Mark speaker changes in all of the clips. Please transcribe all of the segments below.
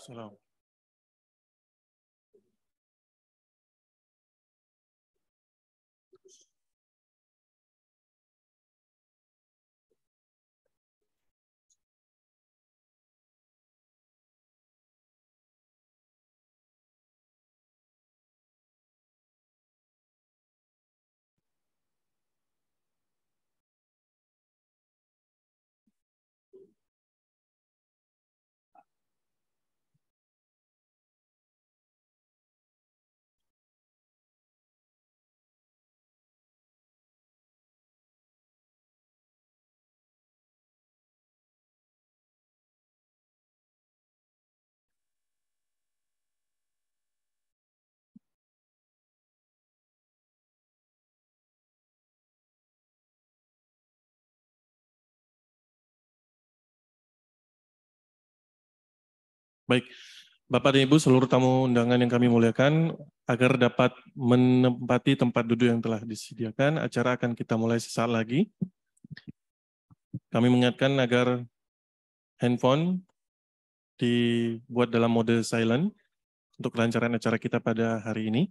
Speaker 1: Salam.
Speaker 2: Baik, Bapak dan Ibu seluruh tamu undangan yang kami muliakan, agar dapat menempati tempat duduk yang telah disediakan, acara akan kita mulai sesaat lagi. Kami mengingatkan agar handphone dibuat dalam mode silent untuk kelancaran acara kita pada hari ini.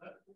Speaker 2: Thank you.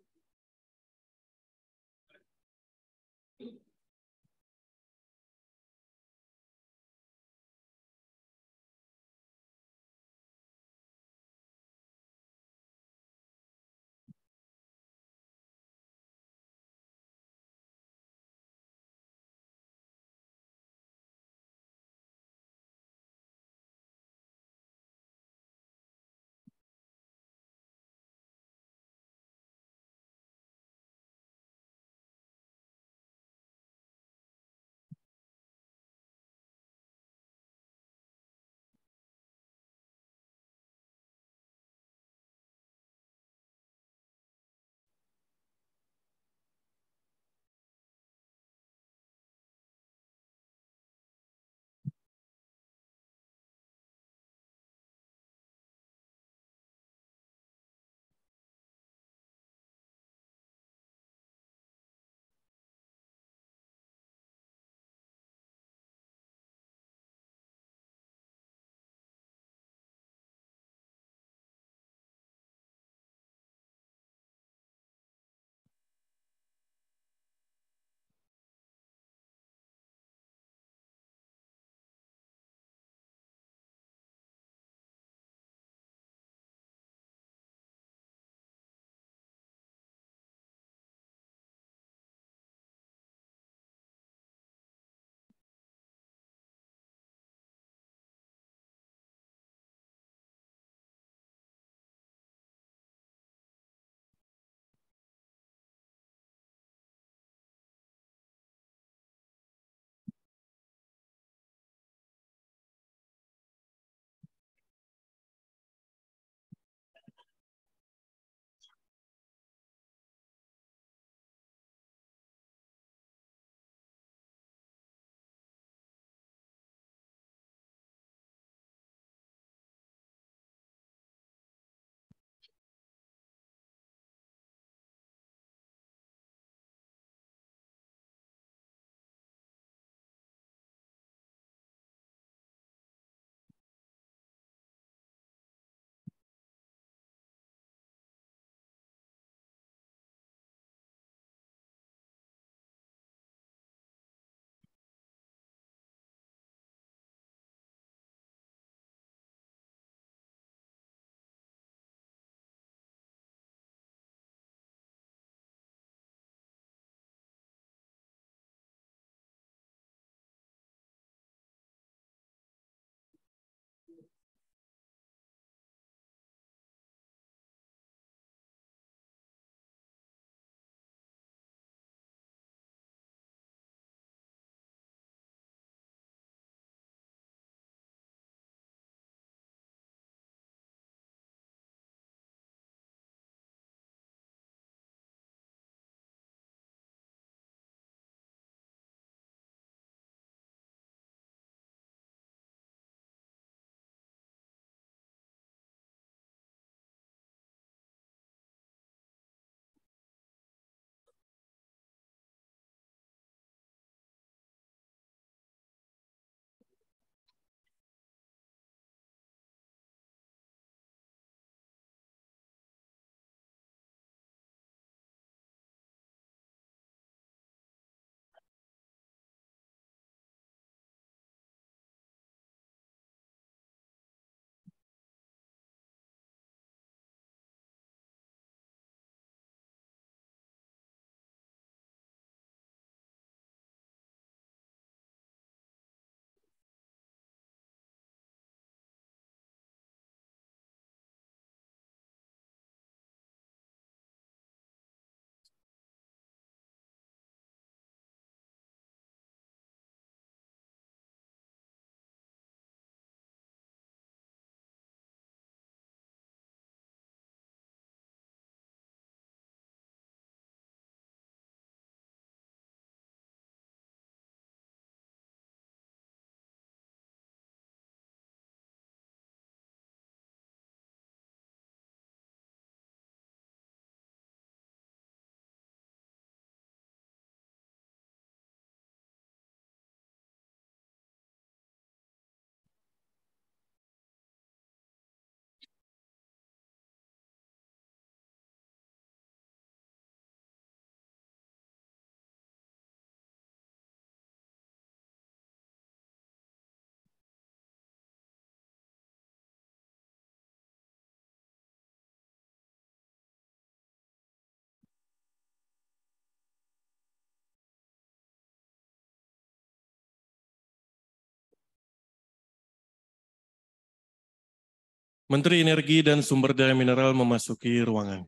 Speaker 2: Menteri Energi dan Sumber Daya Mineral memasuki ruangan.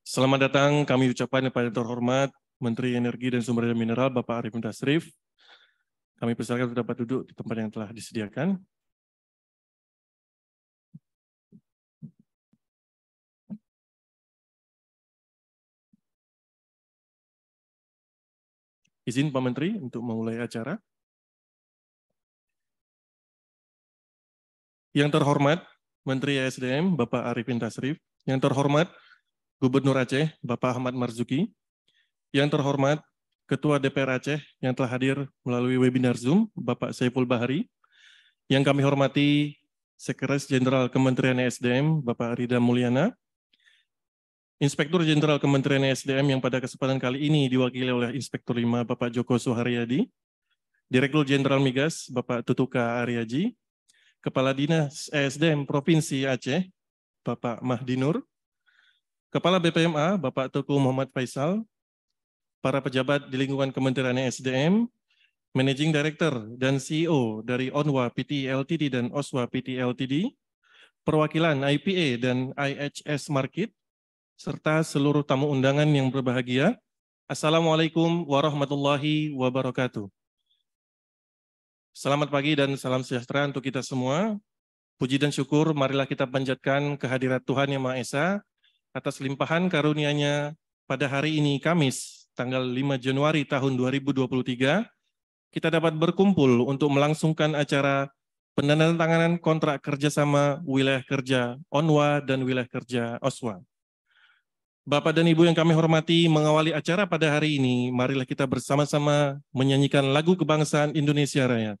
Speaker 2: Selamat datang kami ucapkan kepada terhormat Menteri Energi dan Sumber Daya Mineral Bapak Arif Tasrif. Kami persilakan untuk dapat duduk di tempat yang telah disediakan. Izin Pak Menteri untuk memulai acara. Yang terhormat Menteri ESDM Bapak Arifin Tasrif, yang terhormat Gubernur Aceh Bapak Ahmad Marzuki, yang terhormat Ketua DPR Aceh yang telah hadir melalui webinar Zoom Bapak Saiful Bahari, yang kami hormati Sekretaris Jenderal Kementerian ESDM Bapak Rida Mulyana, Inspektur Jenderal Kementerian ESDM yang pada kesempatan kali ini diwakili oleh Inspektur 5 Bapak Joko Suharyadi, Direktur Jenderal Migas Bapak Tutuka Aryaji, Kepala Dinas ESDM Provinsi Aceh, Bapak Mahdinur, Kepala BPMA, Bapak Tuku Muhammad Faisal, para pejabat di lingkungan Kementerian ESDM, Managing Director dan CEO dari ONWA PT e LTD dan OSWA PT e LTD, perwakilan IPA dan IHS Market, serta seluruh tamu undangan yang berbahagia. Assalamualaikum warahmatullahi wabarakatuh. Selamat pagi dan salam sejahtera untuk kita semua. Puji dan syukur marilah kita panjatkan kehadirat Tuhan Yang Maha Esa atas limpahan karunia-Nya pada hari ini Kamis, tanggal 5 Januari tahun 2023, kita dapat berkumpul untuk melangsungkan acara penandatanganan kontrak kerjasama wilayah kerja ONWA dan wilayah kerja OSWA. Bapak dan Ibu yang kami hormati, mengawali acara pada hari ini, marilah kita bersama-sama menyanyikan lagu kebangsaan Indonesia Raya.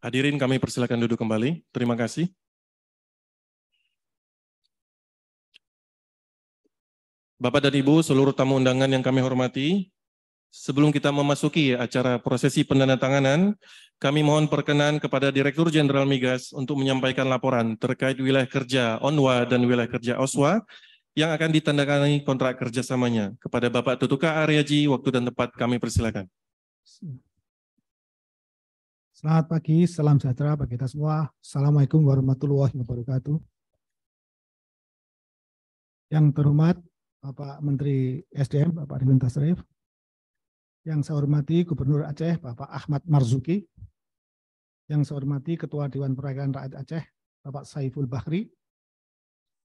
Speaker 2: Hadirin kami persilakan duduk kembali. Terima kasih. Bapak dan Ibu, seluruh tamu undangan yang kami hormati, sebelum kita memasuki acara prosesi penandatanganan, kami mohon perkenan kepada Direktur Jenderal Migas untuk menyampaikan laporan terkait wilayah kerja ONWA dan wilayah kerja OSWA yang akan ditandatangani kontrak kerjasamanya. Kepada Bapak Tutuka Aryaji, waktu dan tempat kami persilakan.
Speaker 3: Selamat pagi, salam sejahtera bagi kita semua. Assalamualaikum warahmatullahi wabarakatuh. Yang terhormat Bapak Menteri SDM, Bapak Ridwan Tasrif. Yang saya hormati Gubernur Aceh, Bapak Ahmad Marzuki. Yang saya hormati Ketua Dewan Perwakilan Rakyat Aceh, Bapak Saiful Bahri.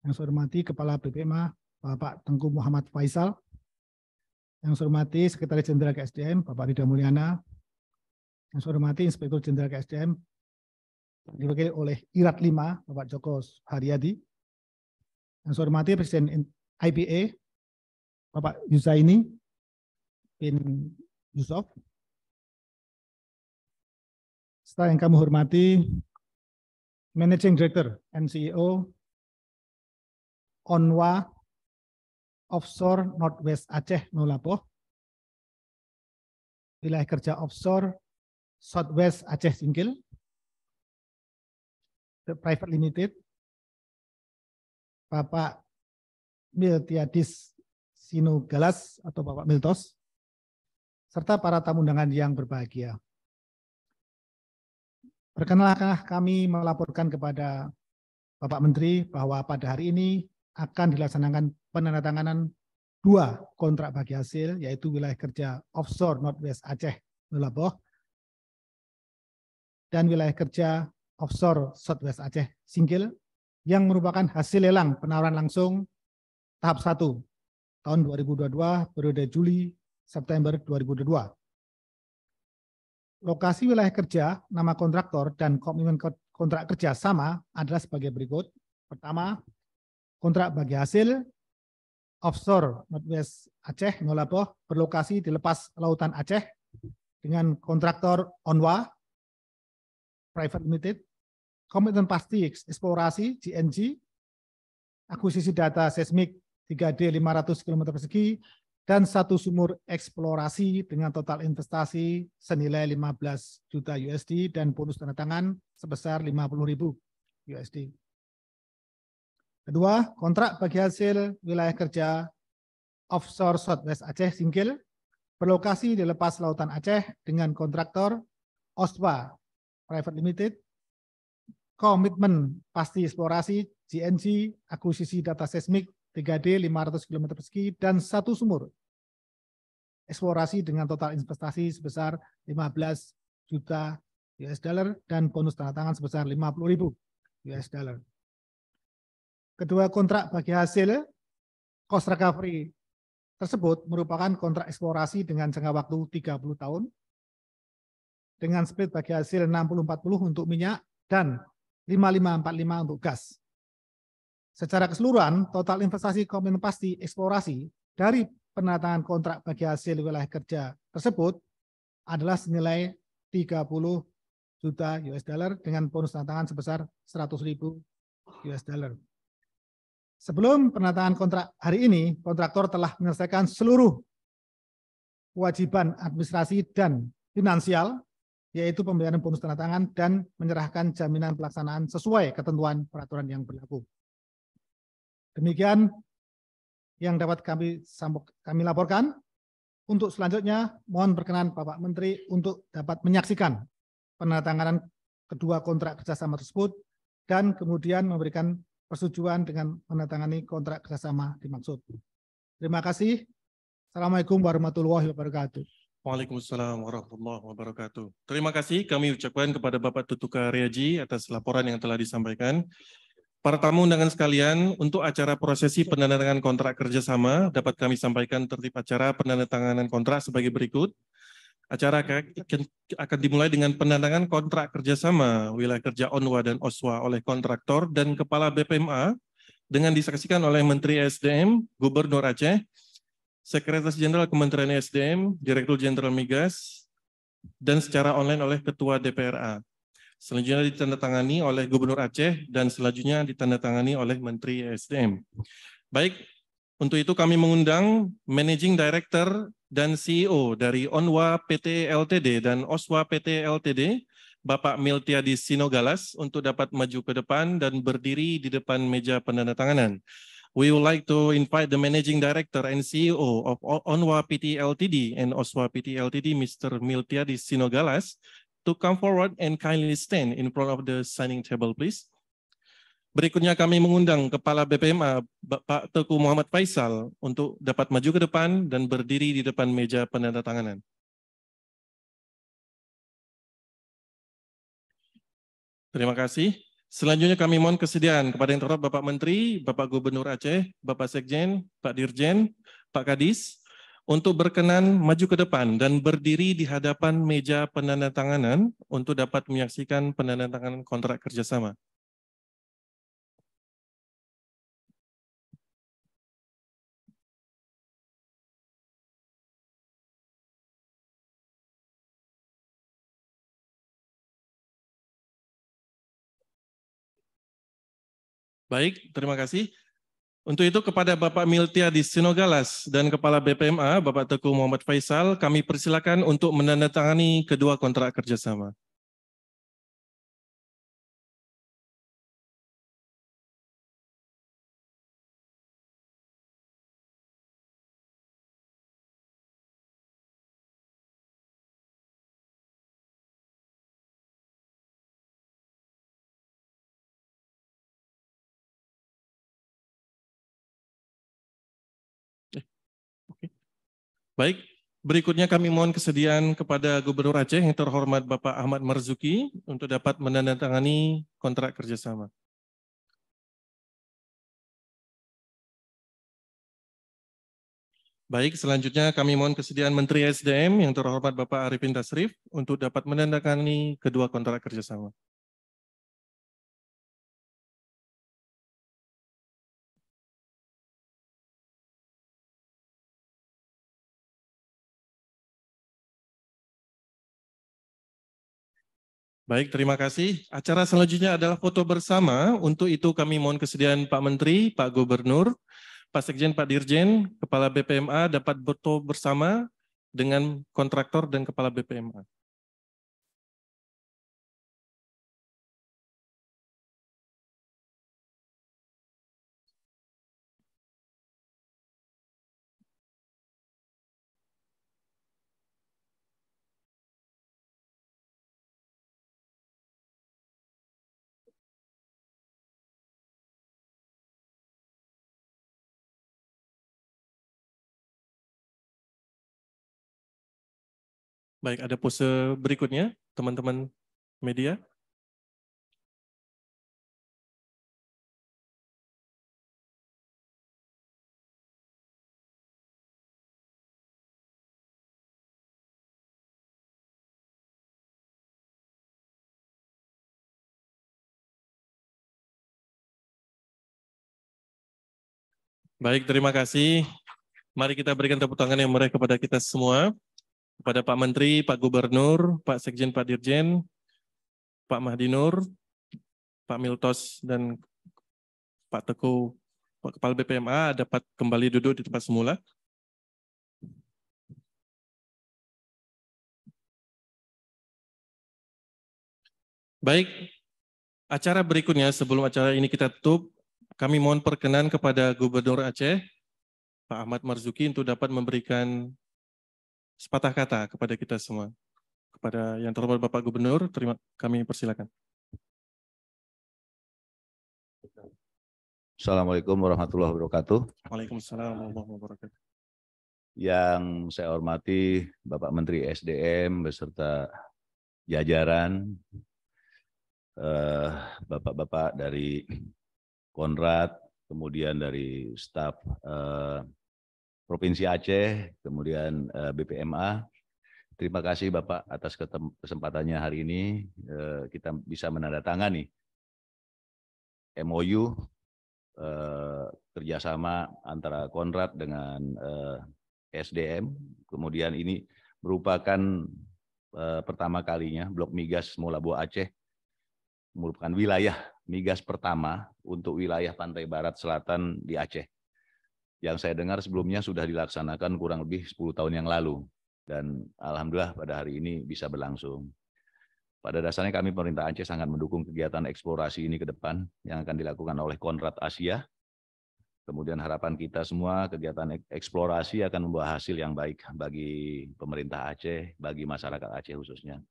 Speaker 3: Yang saya hormati Kepala BPMA, Bapak Tengku Muhammad Faisal. Yang saya hormati Sekretaris Jenderal KSDM, Bapak Rida Mulyana, yang saya hormati Inspektur Jenderal KSDM diwakili oleh Irat 5 Bapak Joko Haryadi. Yang saya hormati Presiden IPA Bapak Yusaini bin Yusof.
Speaker 1: Serta yang kami hormati Managing Director and CEO Onwa
Speaker 3: Offshore Northwest Aceh Nulapoh, wilayah kerja offshore Southwest Aceh Singkil, The Private Limited, Bapak Miltiadis Sinugalas atau Bapak Miltos, serta para tamu undangan yang berbahagia. Perkenalkanlah kami melaporkan kepada Bapak Menteri bahwa pada hari ini akan dilaksanakan penandatanganan dua kontrak bagi hasil, yaitu wilayah kerja offshore Northwest Aceh Nulaboh dan wilayah kerja offshore Southwest Aceh Singkil yang merupakan hasil lelang penawaran langsung tahap 1 tahun 2022 periode Juli September 2022. Lokasi wilayah kerja, nama kontraktor, dan komitmen kontrak kerja sama adalah sebagai berikut. Pertama, kontrak bagi hasil offshore Northwest Aceh Nolapoh berlokasi di lepas lautan Aceh dengan kontraktor Onwa private limited, komitmen pasti eksplorasi GNG, akuisisi data seismik 3D 500 km persegi, dan satu sumur eksplorasi dengan total investasi senilai 15 juta USD dan bonus tanda tangan sebesar 50 ribu USD. Kedua, kontrak bagi hasil wilayah kerja offshore Southwest Aceh Singkil berlokasi di lepas lautan Aceh dengan kontraktor OSPA private limited, komitmen pasti eksplorasi, GNC akuisisi data seismik, 3D 500 km persegi, dan satu sumur. Eksplorasi dengan total investasi sebesar 15 juta US dollar dan bonus tanda tangan sebesar 50 ribu US dollar. Kedua kontrak bagi hasil cost recovery tersebut merupakan kontrak eksplorasi dengan jangka waktu 30 tahun dengan split bagi hasil 60-40 untuk minyak dan 5545 untuk gas. Secara keseluruhan, total investasi komitmen pasti eksplorasi dari penataan kontrak bagi hasil wilayah kerja tersebut adalah senilai 30 juta US dollar dengan bonus tantangan sebesar 100 ribu US dollar. Sebelum penataan kontrak hari ini, kontraktor telah menyelesaikan seluruh kewajiban administrasi dan finansial yaitu pembayaran bonus tanda tangan dan menyerahkan jaminan pelaksanaan sesuai ketentuan peraturan yang berlaku. Demikian yang dapat kami kami laporkan. Untuk selanjutnya, mohon berkenan Bapak Menteri untuk dapat menyaksikan penandatanganan kedua kontrak kerjasama tersebut dan kemudian memberikan persetujuan dengan menandatangani kontrak kerjasama dimaksud. Terima kasih. Assalamualaikum warahmatullahi wabarakatuh.
Speaker 2: Waalaikumsalam warahmatullahi wabarakatuh. Terima kasih kami ucapkan kepada Bapak Tutuka Riaji atas laporan yang telah disampaikan. Para tamu undangan sekalian, untuk acara prosesi penandatanganan kontrak kerjasama dapat kami sampaikan tertib acara penandatanganan kontrak sebagai berikut. Acara akan dimulai dengan penandatanganan kontrak kerjasama wilayah kerja ONWA dan OSWA oleh kontraktor dan Kepala BPMA dengan disaksikan oleh Menteri SDM, Gubernur Aceh, Sekretaris Jenderal Kementerian SDM, Direktur Jenderal Migas, dan secara online oleh Ketua DPRA. Selanjutnya ditandatangani oleh Gubernur Aceh dan selanjutnya ditandatangani oleh Menteri SDM. Baik, untuk itu kami mengundang Managing Director dan CEO dari Onwa PT LTD dan Oswa PT LTD, Bapak Miltiadi Sinogalas untuk dapat maju ke depan dan berdiri di depan meja penandatanganan we would like to invite the Managing Director and CEO of Onwa PT Ltd and Oswa PT Ltd, Mr. Miltiadis Sinogalas, to come forward and kindly stand in front of the signing table, please. Berikutnya kami mengundang Kepala BPMA, Pak Teku Muhammad Faisal, untuk dapat maju ke depan dan berdiri di depan meja penandatanganan. Terima kasih. Selanjutnya kami mohon kesediaan kepada yang terhormat Bapak Menteri, Bapak Gubernur Aceh, Bapak Sekjen, Pak Dirjen, Pak Kadis, untuk berkenan maju ke depan dan berdiri di hadapan meja penandatanganan untuk dapat menyaksikan penandatanganan kontrak kerjasama. Baik, terima kasih. Untuk itu kepada Bapak Miltia di Sinogalas dan Kepala BPMA, Bapak Teguh Muhammad Faisal, kami persilakan untuk menandatangani kedua kontrak kerjasama. Baik, berikutnya kami mohon kesediaan kepada Gubernur Aceh yang terhormat Bapak Ahmad Marzuki untuk dapat menandatangani kontrak kerjasama. Baik, selanjutnya kami mohon kesediaan Menteri SDM yang terhormat Bapak Arifin Tasrif untuk dapat menandatangani kedua kontrak kerjasama. Baik, terima kasih. Acara selanjutnya adalah foto bersama. Untuk itu kami mohon kesediaan Pak Menteri, Pak Gubernur, Pak Sekjen, Pak Dirjen, Kepala BPMA dapat foto bersama dengan kontraktor dan Kepala BPMA.
Speaker 1: Baik, ada pose berikutnya, teman-teman media.
Speaker 2: Baik, terima kasih. Mari kita berikan tepuk tangan yang meriah kepada kita semua kepada Pak Menteri, Pak Gubernur, Pak Sekjen, Pak Dirjen, Pak Mahdinur, Pak Miltos, dan Pak Teguh, Pak Kepala BPMA dapat kembali duduk di tempat semula. Baik, acara berikutnya sebelum acara ini kita tutup, kami mohon perkenan kepada Gubernur Aceh, Pak Ahmad Marzuki untuk dapat memberikan sepatah kata kepada kita semua. Kepada yang terhormat Bapak Gubernur, terima kami persilakan.
Speaker 4: Assalamualaikum warahmatullahi wabarakatuh.
Speaker 2: Waalaikumsalam warahmatullahi wabarakatuh.
Speaker 4: Yang saya hormati Bapak Menteri SDM beserta jajaran, eh, Bapak-Bapak dari Konrad, kemudian dari staf eh, Provinsi Aceh, kemudian eh, BPMA. Terima kasih Bapak atas kesempatannya hari ini eh, kita bisa menandatangani MOU eh, kerjasama antara Konrad dengan SDM. Kemudian ini merupakan pertama kalinya blok migas Molabu Aceh merupakan wilayah migas pertama untuk wilayah pantai barat selatan di Aceh yang saya dengar sebelumnya sudah dilaksanakan kurang lebih 10 tahun yang lalu dan alhamdulillah pada hari ini bisa berlangsung. Pada dasarnya kami pemerintah Aceh sangat mendukung kegiatan eksplorasi ini ke depan yang akan dilakukan oleh Konrad Asia. Kemudian harapan kita semua kegiatan eksplorasi akan membawa hasil yang baik bagi pemerintah Aceh, bagi masyarakat Aceh khususnya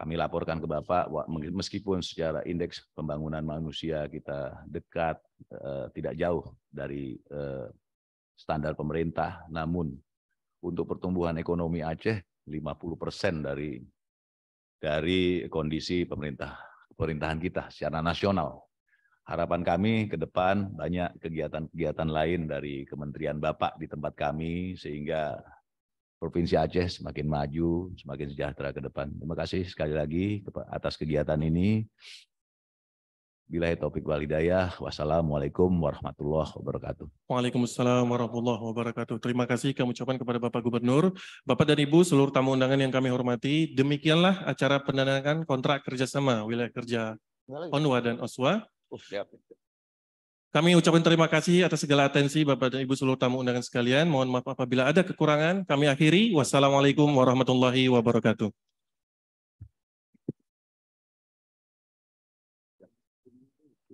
Speaker 4: kami laporkan ke Bapak meskipun secara indeks pembangunan manusia kita dekat eh, tidak jauh dari eh, standar pemerintah namun untuk pertumbuhan ekonomi Aceh 50% dari dari kondisi pemerintah pemerintahan kita secara nasional. Harapan kami ke depan banyak kegiatan-kegiatan lain dari Kementerian Bapak di tempat kami sehingga Provinsi Aceh semakin maju, semakin sejahtera ke depan. Terima kasih sekali lagi atas kegiatan ini. Bila topik walidayah, wassalamualaikum warahmatullahi wabarakatuh.
Speaker 2: Waalaikumsalam warahmatullahi wabarakatuh. Terima kasih kami ucapkan kepada Bapak Gubernur, Bapak dan Ibu, seluruh tamu undangan yang kami hormati. Demikianlah acara pendanaan kontrak kerjasama wilayah kerja Onwa dan Oswa. Uh, kami ucapkan terima kasih atas segala atensi Bapak dan Ibu seluruh tamu undangan sekalian. Mohon maaf apabila ada kekurangan. Kami akhiri. Wassalamualaikum warahmatullahi wabarakatuh.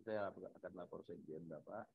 Speaker 1: Saya akan lapor sekjen Bapak.